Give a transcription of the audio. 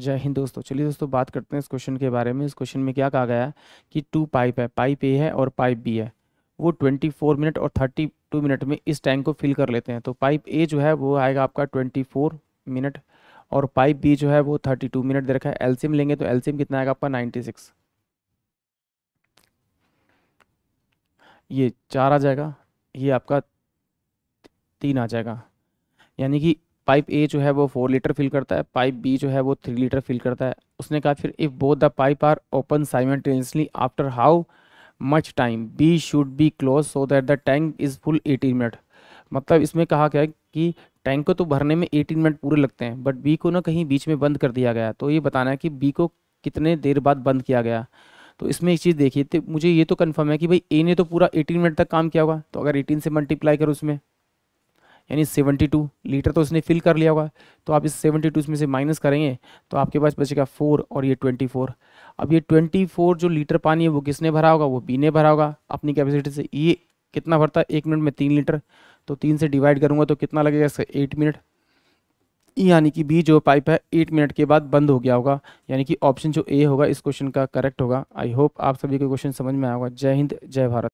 जय हिंद दोस्तों चलिए दोस्तों बात करते हैं इस क्वेश्चन के बारे में इस क्वेश्चन में क्या कहा गया है कि टू पाइप है पाइप ए है और पाइप बी है वो 24 मिनट और 32 मिनट में इस टैंक को फिल कर लेते हैं तो पाइप ए जो है वो आएगा आपका 24 मिनट और पाइप बी जो है वो 32 मिनट दे रखा है एल्सियम लेंगे तो एल्सियम कितना आएगा आपका 96 ये चार आ जाएगा ये आपका तीन आ जाएगा यानी कि पाइप ए जो है वो फोर लीटर फिल करता है पाइप बी जो है वो थ्री लीटर फिल करता है उसने कहा फिर if both the pipe are open simultaneously after how much time B should be close so that the tank is full eighteen minute मतलब इसमें कहा गया कि टैंक को तो भरने में एटीन मिनट पूरे लगते हैं बट बी को ना कहीं बीच में बंद कर दिया गया तो ये बताना है कि बी को कितने देर बाद बंद किया गया तो इसमें एक चीज़ देखिए तो मुझे ये तो कन्फर्म है कि भाई ए ने तो पूरा एटीन मिनट तक काम किया होगा तो अगर एटीन से मल्टीप्लाई करो उसमें यानी 72 लीटर तो इसने फिल कर लिया होगा तो आप इस 72 में से माइनस करेंगे तो आपके पास बचेगा फोर और ये 24 अब ये 24 जो लीटर पानी है वो किसने भरा होगा वो बी ने भरा होगा अपनी कैपेसिटी से ये कितना भरता है एक मिनट में तीन लीटर तो तीन से डिवाइड करूँगा तो कितना लगेगा इसका एट मिनट यानी कि बी जो पाइप है एट मिनट के बाद बंद हो गया होगा यानी कि ऑप्शन जो ए होगा इस क्वेश्चन का करेक्ट होगा आई होप आप सभी को क्वेश्चन समझ में आएगा जय हिंद जय भारत